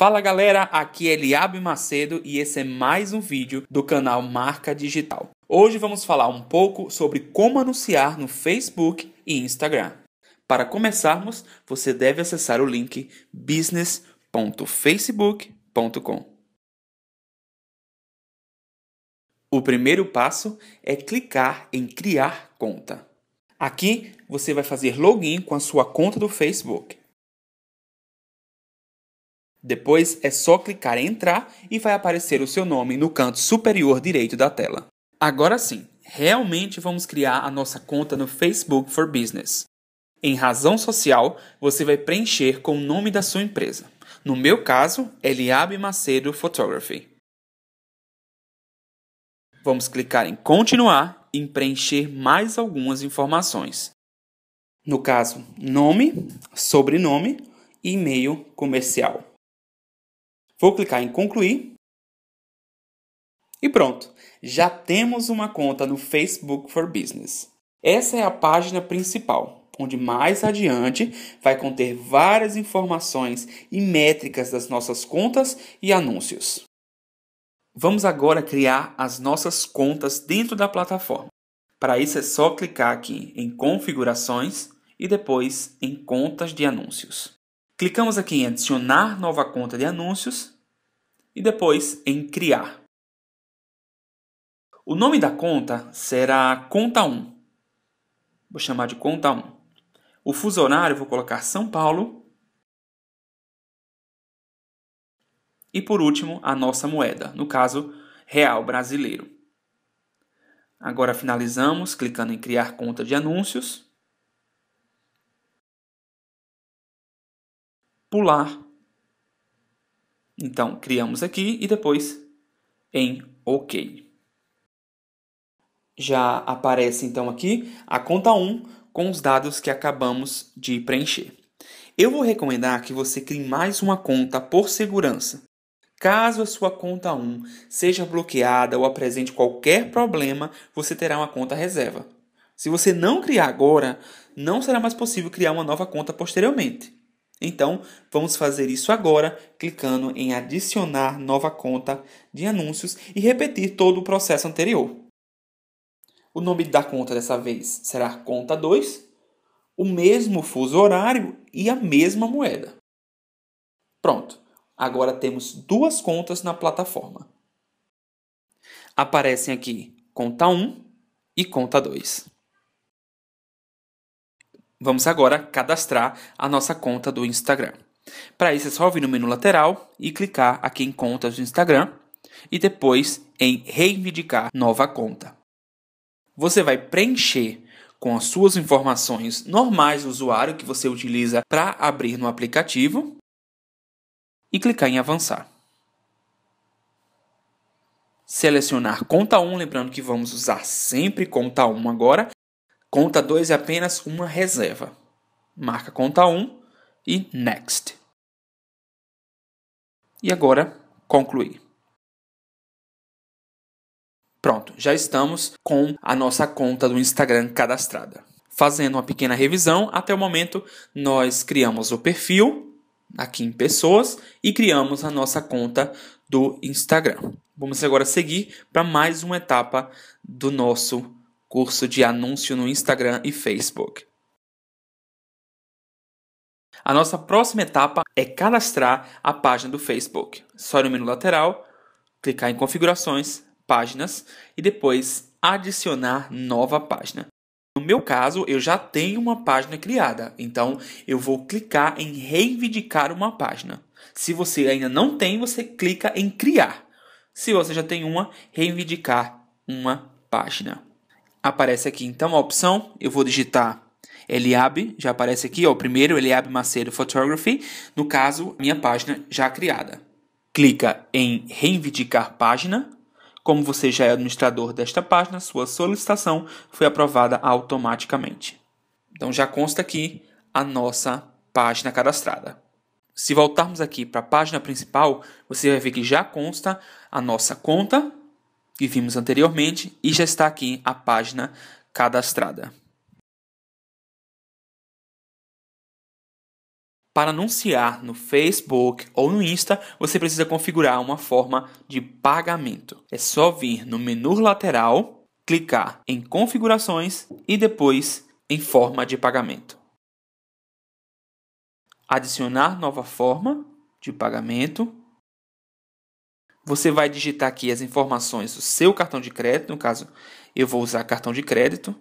Fala galera, aqui é Eliabe Macedo e esse é mais um vídeo do canal Marca Digital. Hoje vamos falar um pouco sobre como anunciar no Facebook e Instagram. Para começarmos, você deve acessar o link business.facebook.com. O primeiro passo é clicar em Criar Conta. Aqui você vai fazer login com a sua conta do Facebook. Depois é só clicar em entrar e vai aparecer o seu nome no canto superior direito da tela. Agora sim, realmente vamos criar a nossa conta no Facebook for Business. Em razão social, você vai preencher com o nome da sua empresa. No meu caso, Eliabe é Macedo Photography. Vamos clicar em continuar e preencher mais algumas informações. No caso, nome, sobrenome e e-mail comercial. Vou clicar em concluir. E pronto, já temos uma conta no Facebook for Business. Essa é a página principal, onde mais adiante vai conter várias informações e métricas das nossas contas e anúncios. Vamos agora criar as nossas contas dentro da plataforma. Para isso é só clicar aqui em Configurações e depois em Contas de Anúncios. Clicamos aqui em adicionar nova conta de anúncios e depois em criar. O nome da conta será conta 1. Vou chamar de conta 1. O fuso horário vou colocar São Paulo. E por último, a nossa moeda, no caso, real brasileiro. Agora finalizamos clicando em criar conta de anúncios. pular. Então, criamos aqui e depois em OK. Já aparece então aqui a conta 1 com os dados que acabamos de preencher. Eu vou recomendar que você crie mais uma conta por segurança. Caso a sua conta 1 seja bloqueada ou apresente qualquer problema, você terá uma conta reserva. Se você não criar agora, não será mais possível criar uma nova conta posteriormente. Então, vamos fazer isso agora, clicando em adicionar nova conta de anúncios e repetir todo o processo anterior. O nome da conta dessa vez será conta 2, o mesmo fuso horário e a mesma moeda. Pronto. Agora temos duas contas na plataforma. Aparecem aqui conta 1 e conta 2. Vamos agora cadastrar a nossa conta do Instagram. Para isso é só vir no menu lateral e clicar aqui em contas do Instagram e depois em reivindicar nova conta. Você vai preencher com as suas informações normais do usuário que você utiliza para abrir no aplicativo e clicar em avançar. Selecionar conta 1, lembrando que vamos usar sempre conta 1 agora Conta 2 é apenas uma reserva. Marca conta 1 um e next. E agora, concluir. Pronto, já estamos com a nossa conta do Instagram cadastrada. Fazendo uma pequena revisão, até o momento nós criamos o perfil aqui em pessoas e criamos a nossa conta do Instagram. Vamos agora seguir para mais uma etapa do nosso curso de anúncio no Instagram e Facebook. A nossa próxima etapa é cadastrar a página do Facebook. Só no menu lateral, clicar em configurações, páginas e depois adicionar nova página. No meu caso, eu já tenho uma página criada, então eu vou clicar em reivindicar uma página. Se você ainda não tem, você clica em criar. Se você já tem uma, reivindicar uma página aparece aqui então a opção. Eu vou digitar Eliab, já aparece aqui, ó, o primeiro, Eliab Macedo Photography, no caso, minha página já criada. Clica em Reivindicar Página. Como você já é administrador desta página, sua solicitação foi aprovada automaticamente. Então já consta aqui a nossa página cadastrada. Se voltarmos aqui para a página principal, você vai ver que já consta a nossa conta, que vimos anteriormente e já está aqui a página cadastrada. Para anunciar no Facebook ou no Insta, você precisa configurar uma forma de pagamento. É só vir no menu lateral, clicar em Configurações e depois em Forma de pagamento. Adicionar nova forma de pagamento você vai digitar aqui as informações do seu cartão de crédito, no caso, eu vou usar cartão de crédito.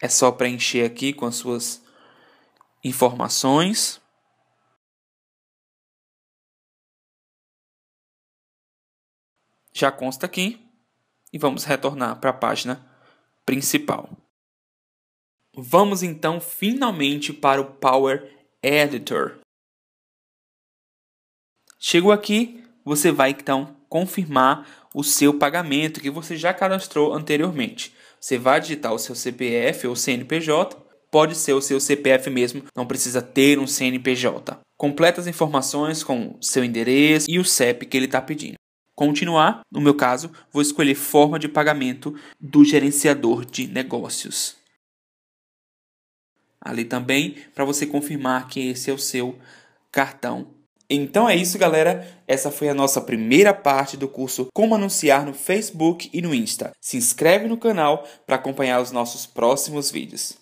É só preencher aqui com as suas informações. Já consta aqui e vamos retornar para a página principal. Vamos então finalmente para o Power Editor. Chego aqui, você vai então confirmar o seu pagamento que você já cadastrou anteriormente. Você vai digitar o seu CPF ou CNPJ, pode ser o seu CPF mesmo, não precisa ter um CNPJ. Completa as informações com seu endereço e o CEP que ele está pedindo. Continuar, no meu caso, vou escolher forma de pagamento do gerenciador de negócios. Ali também, para você confirmar que esse é o seu cartão então é isso, galera. Essa foi a nossa primeira parte do curso Como Anunciar no Facebook e no Insta. Se inscreve no canal para acompanhar os nossos próximos vídeos.